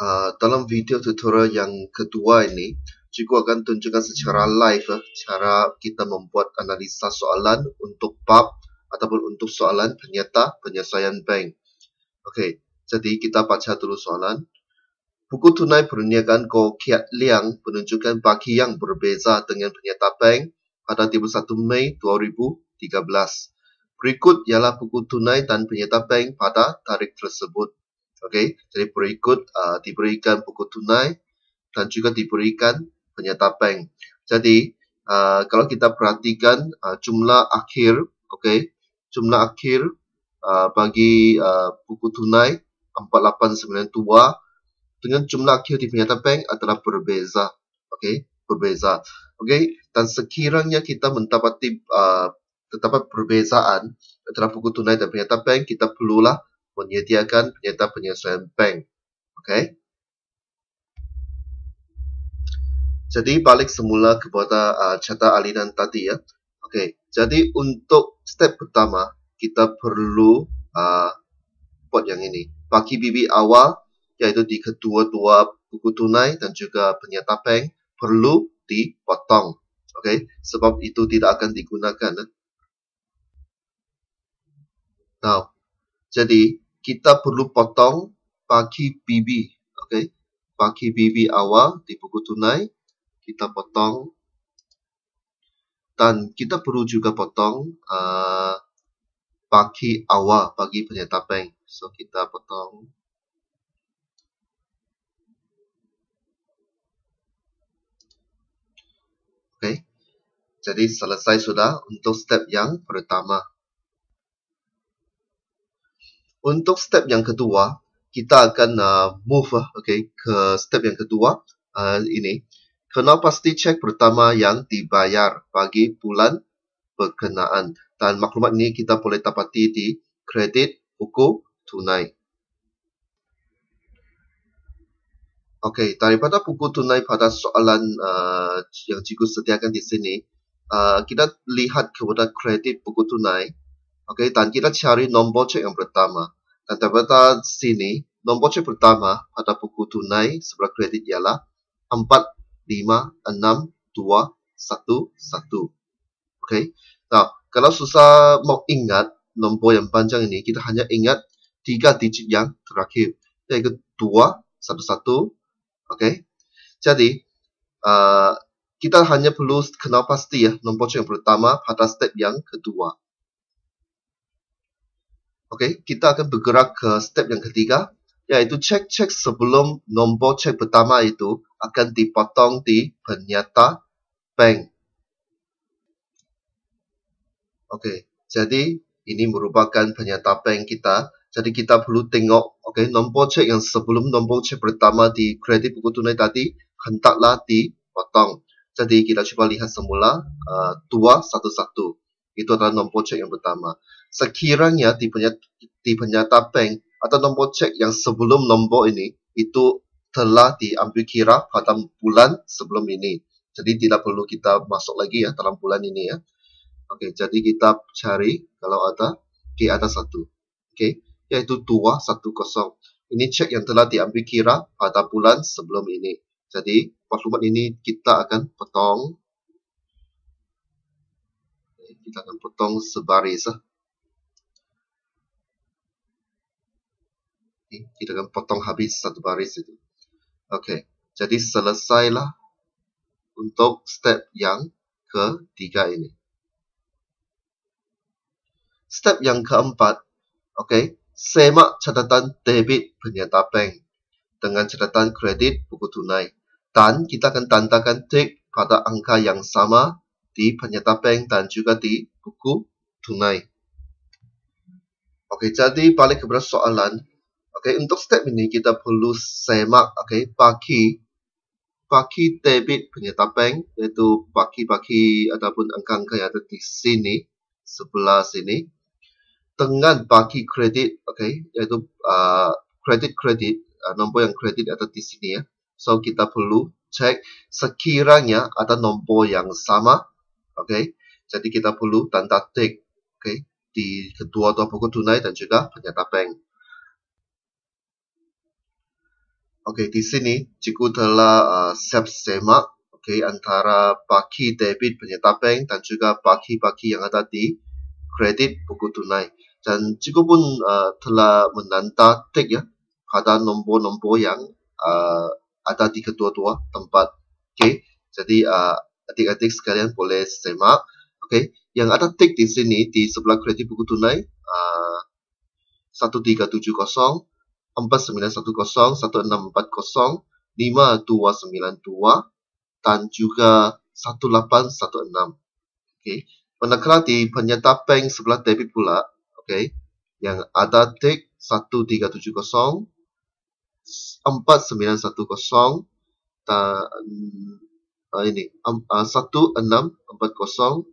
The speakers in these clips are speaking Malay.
uh, dalam video tutorial yang kedua ini, cikgu akan tunjukkan secara live uh, cara kita membuat analisa soalan untuk bab ataupun untuk soalan penyata penyesuaian bank. Okey, jadi kita baca dulu soalan. Buku tunai perniagaan Go Kiat Liang menunjukkan bagi yang berbeza dengan penyata bank pada 31 Mei 2013. Berikut ialah buku tunai dan penyata bank pada tarikh tersebut okey jadi berikut uh, diberikan buku tunai dan juga diberikan penyata bank jadi uh, kalau kita perhatikan uh, jumlah akhir okey jumlah akhir uh, bagi uh, buku tunai 4892 dengan jumlah akhir di penyata bank adalah berbeza okey berbeza okey dan sekiranya kita mendapati uh, terdapat perbezaan antara buku tunai dan penyata bank kita perlulah menyediakan penyata penyelesaian bank. Okay. Jadi balik semula kepada uh, carta alinan tadi ya. Okay. Jadi untuk step pertama kita perlu uh, buat uh, yang ini. Bagi bibi awal yaitu di kedua-dua buku tunai dan juga penyata bank perlu dipotong. Okay. Sebab itu tidak akan digunakan. Ya. Now, jadi kita perlu potong pagi BB. Okay. Pagi BB awal di buku tunai, kita potong. Dan kita perlu juga potong uh, pagi awal, bagi penyata bank. So, kita potong. Jadi selesai sudah untuk step yang pertama untuk step yang kedua kita akan uh, move uh, okay, ke step yang kedua uh, ini kena pasti cek pertama yang dibayar bagi bulan berkenaan dan maklumat ini kita boleh dapati di kredit buku tunai Okey, daripada buku tunai pada soalan uh, yang cikgu sediakan di sini, uh, kita lihat kepada kredit buku tunai. Okey, dan kita cari nombor cek yang pertama. Dan daripada sini, nombor cek pertama pada buku tunai sebelah kredit ialah 456211. Okey. Nah, kalau susah mau ingat nombor yang panjang ini, kita hanya ingat tiga digit yang terakhir. Iaitu dua, satu, satu. Okey. Jadi, uh, kita hanya perlu kenal pasti ya nombor cek yang pertama pada step yang kedua. Okey, kita akan bergerak ke step yang ketiga iaitu cek-cek sebelum nombor cek pertama itu akan dipotong di penyata bank. Okey, jadi ini merupakan penyata bank kita. Jadi kita perlu tengok okey nombor cek yang sebelum nombor cek pertama di kredit buku tunai tadi hendaklah dipotong. Jadi kita cuba lihat semula uh, dua satu-satu itu adalah nombor cek yang pertama. Sekiranya di penyata, bank atau nombor cek yang sebelum nombor ini itu telah diambil kira pada bulan sebelum ini. Jadi tidak perlu kita masuk lagi ya dalam bulan ini ya. Okey, jadi kita cari kalau ada di okay, ada satu. Okey, yaitu 210. Ini cek yang telah diambil kira pada bulan sebelum ini. Jadi maklumat ini kita akan potong kita akan potong sebaris lah. Okay, kita akan potong habis satu baris itu. Okey, jadi selesailah untuk step yang ketiga ini. Step yang keempat, okey, semak catatan debit penyata bank dengan catatan kredit buku tunai. Dan kita akan tandakan tick pada angka yang sama di penyata bank dan juga di buku tunai. Oke, jadi balik kepada soalan. Oke, untuk step ini kita perlu semak oke, bagi bagi debit penyata bank iaitu bagi-bagi ataupun angka-angka yang ada di sini sebelah sini dengan bagi kredit oke okay, yaitu uh, kredit kredit uh, nombor yang kredit ada di sini ya so kita perlu cek sekiranya ada nombor yang sama Okay, Jadi kita perlu tanda tik okey di kedua-dua pokok tunai dan juga penyata bank. Okay, di sini cikgu telah uh, siap semak okey antara baki debit penyata bank dan juga baki-baki yang ada di kredit pokok tunai. Dan cikgu pun uh, telah menanda tik ya pada nombor-nombor yang uh, ada di kedua-dua tempat. Okay, Jadi uh, adik-adik sekalian boleh semak. Okay. Yang ada tik di sini, di sebelah kredit buku tunai, ah, uh, 1370-4910-1640-5292 dan juga 1816. Okay. Penekalan di penyertaan bank sebelah debit pula, okay. yang ada tik 1370 4910 dan uh, ini ah, satu enam empat kosong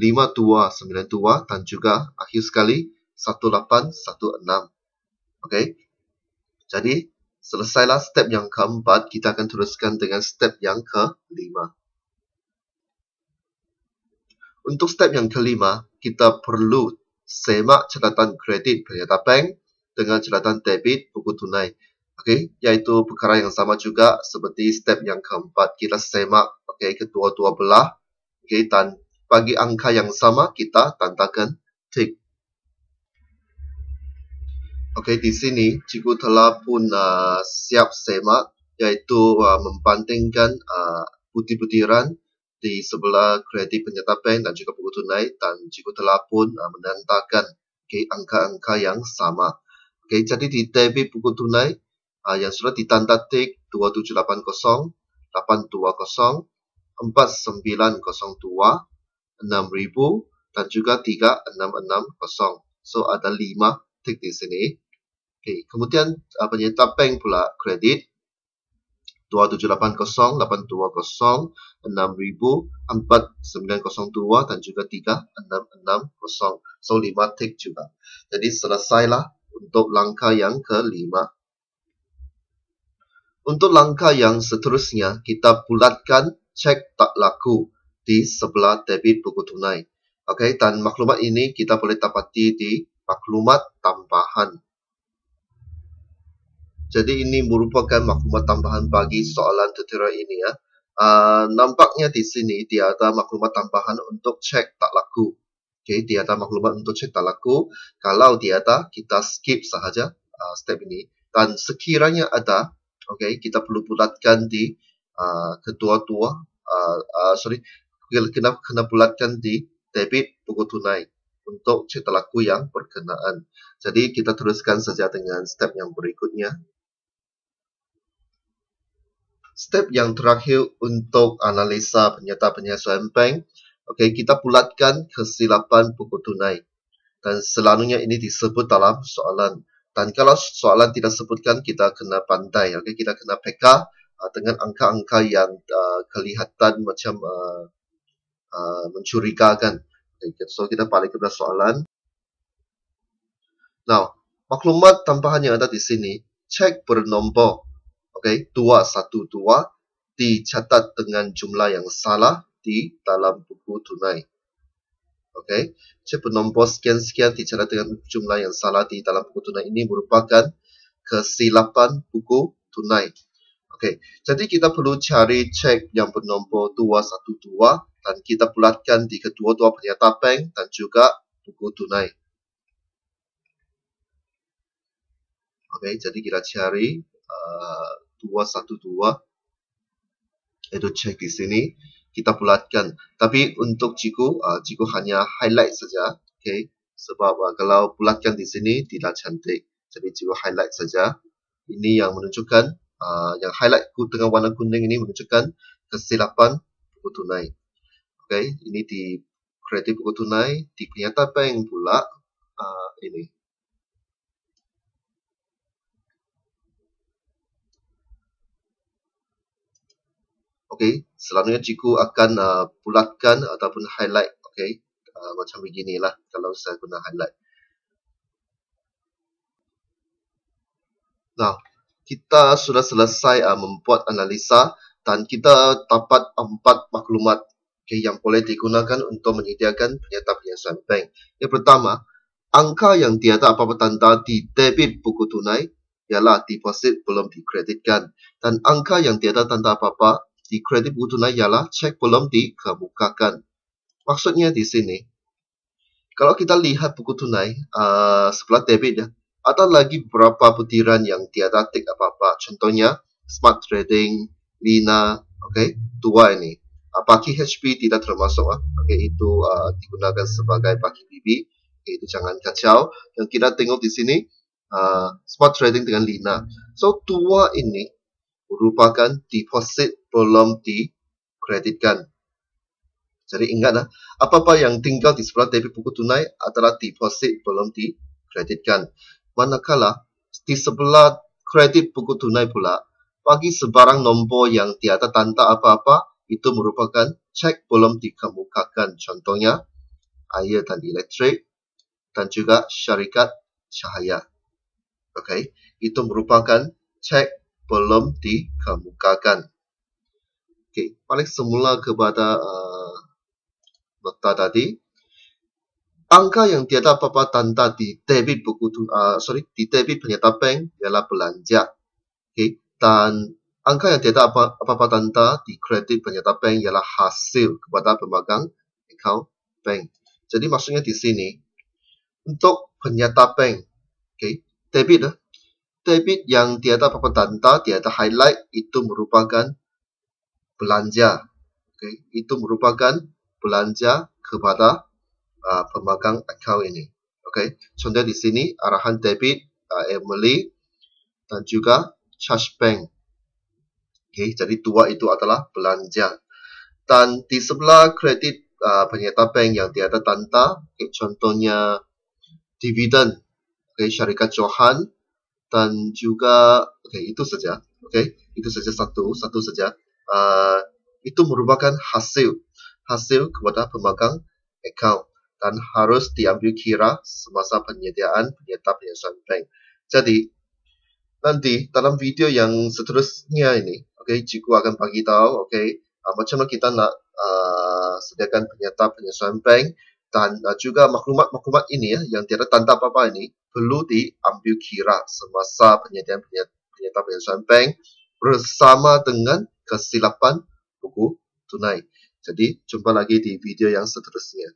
lima dua sembilan dua dan juga akhir sekali satu lapan satu enam. Okay, jadi selesailah step yang keempat kita akan teruskan dengan step yang kelima. Untuk step yang kelima kita perlu semak catatan kredit pernyataan bank dengan catatan debit buku tunai. Okey, iaitu perkara yang sama juga seperti step yang keempat kita semak okey kedua-dua belah okey dan bagi angka yang sama kita tandakan tick. Okey, di sini cikgu telah pun uh, siap semak iaitu uh, membandingkan uh, butir-butiran di sebelah kredit penyata bank dan juga buku tunai dan cikgu telah pun uh, menandakan okay, angka-angka yang sama. Okey, jadi di debit buku tunai uh, yang sudah ditanda tik 2780-820-4902-6000 dan juga 3660. So ada 5 tik di sini. Okay. Kemudian uh, penyertaan bank pula kredit 2780-820-6000-4902 dan juga 3660. So lima tik juga. Jadi selesailah untuk langkah yang kelima. Untuk langkah yang seterusnya, kita bulatkan cek tak laku di sebelah debit buku tunai. okay? dan maklumat ini kita boleh dapati di maklumat tambahan. Jadi ini merupakan maklumat tambahan bagi soalan tutorial ini ya. Uh, nampaknya di sini dia ada maklumat tambahan untuk cek tak laku. okay? dia ada maklumat untuk cek tak laku. Kalau dia ada, kita skip sahaja uh, step ini. Dan sekiranya ada, okay, kita perlu bulatkan di uh, ketua-tua, uh, uh, sorry, kena, kena bulatkan di debit buku tunai untuk cerita laku yang berkenaan. Jadi kita teruskan saja dengan step yang berikutnya. Step yang terakhir untuk analisa penyata penyesuaian bank, okay, kita bulatkan kesilapan buku tunai. Dan selalunya ini disebut dalam soalan. Dan kalau soalan tidak sebutkan, kita kena pandai. Okay? Kita kena peka uh, dengan angka-angka yang uh, kelihatan macam uh, uh, mencurigakan. Okay? So, kita balik kepada soalan. Now, maklumat tambahan yang ada di sini, cek bernombor. Okay? 212 dicatat dengan jumlah yang salah di dalam buku tunai. Okay, Cip nombor sekian-sekian dicara dengan jumlah yang salah di dalam buku tunai ini merupakan kesilapan buku tunai. Okay, Jadi kita perlu cari cek yang bernombor 212 dan kita bulatkan di kedua-dua pernyataan bank dan juga buku tunai. Okay, jadi kita cari uh, 212 itu cek di sini kita bulatkan. Tapi untuk cikgu, uh, cikgu hanya highlight saja. Okay? Sebab uh, kalau bulatkan di sini tidak cantik. Jadi cikgu highlight saja. Ini yang menunjukkan, uh, yang highlight ku dengan warna kuning ini menunjukkan kesilapan buku tunai. Okay? Ini di kreatif buku tunai, di penyata yang pula. Uh, ini. Okey, selalunya cikgu akan uh, bulatkan ataupun highlight. Okey, uh, macam beginilah kalau saya guna highlight. Nah, kita sudah selesai uh, membuat analisa dan kita dapat empat maklumat okay, yang boleh digunakan untuk menyediakan penyata penyiasan bank. Yang pertama, angka yang tiada apa-apa tanda di debit buku tunai ialah deposit belum dikreditkan dan angka yang tiada tanda apa-apa di kredit butuhnya ialah cek belum dikemukakan. Maksudnya di sini, kalau kita lihat buku tunai uh, sebelah debit ya, atau lagi berapa putiran yang tiada tik apa-apa, contohnya Smart Trading, Lina, okay, dua ini. Uh, bagi HP tidak termasuk, uh, okay, itu uh, digunakan sebagai bagi BB, okay, itu jangan kacau. Yang kita tengok di sini, uh, Smart Trading dengan Lina. So, dua ini merupakan deposit belum dikreditkan. Jadi ingatlah, apa-apa yang tinggal di sebelah debit buku tunai adalah deposit belum dikreditkan. Manakala di sebelah kredit buku tunai pula, bagi sebarang nombor yang tiada tanda apa-apa, itu merupakan cek belum dikemukakan. Contohnya, air dan elektrik, dan juga syarikat cahaya. Okay? Itu merupakan cek belum dikemukakan. Okey, balik semula kepada uh, nota tadi. Angka yang tiada apa-apa tanda di debit buku uh, sorry, di debit penyata bank ialah belanja. Okey, dan angka yang tiada apa-apa tanda di kredit penyata bank ialah hasil kepada pemegang account bank. Jadi maksudnya di sini untuk penyata bank, okey, debit lah. debit yang tiada apa-apa tanda, tiada highlight itu merupakan belanja. Okay, itu merupakan belanja kepada uh, pemegang akaun ini. Okay, contoh di sini arahan debit uh, Emily dan juga charge bank. Okay, jadi dua itu adalah belanja. Dan di sebelah kredit uh, penyerta bank yang tiada tanda, okay, contohnya dividen okay, syarikat Johan dan juga okay, itu saja. Okay, itu saja satu, satu saja. Uh, itu merupakan hasil hasil kepada pemegang akaun dan harus diambil kira semasa penyediaan penyertaan penyusunan bank. Jadi nanti dalam video yang seterusnya ini, okay, cikgu akan bagi tahu, okay, uh, macam mana kita nak uh, sediakan penyertaan penyusunan bank dan uh, juga maklumat-maklumat ini ya, yang tiada tanda apa-apa ini perlu diambil kira semasa penyediaan penyertaan penyusunan bank bersama dengan kesilapan buku tunai. Jadi, jumpa lagi di video yang seterusnya.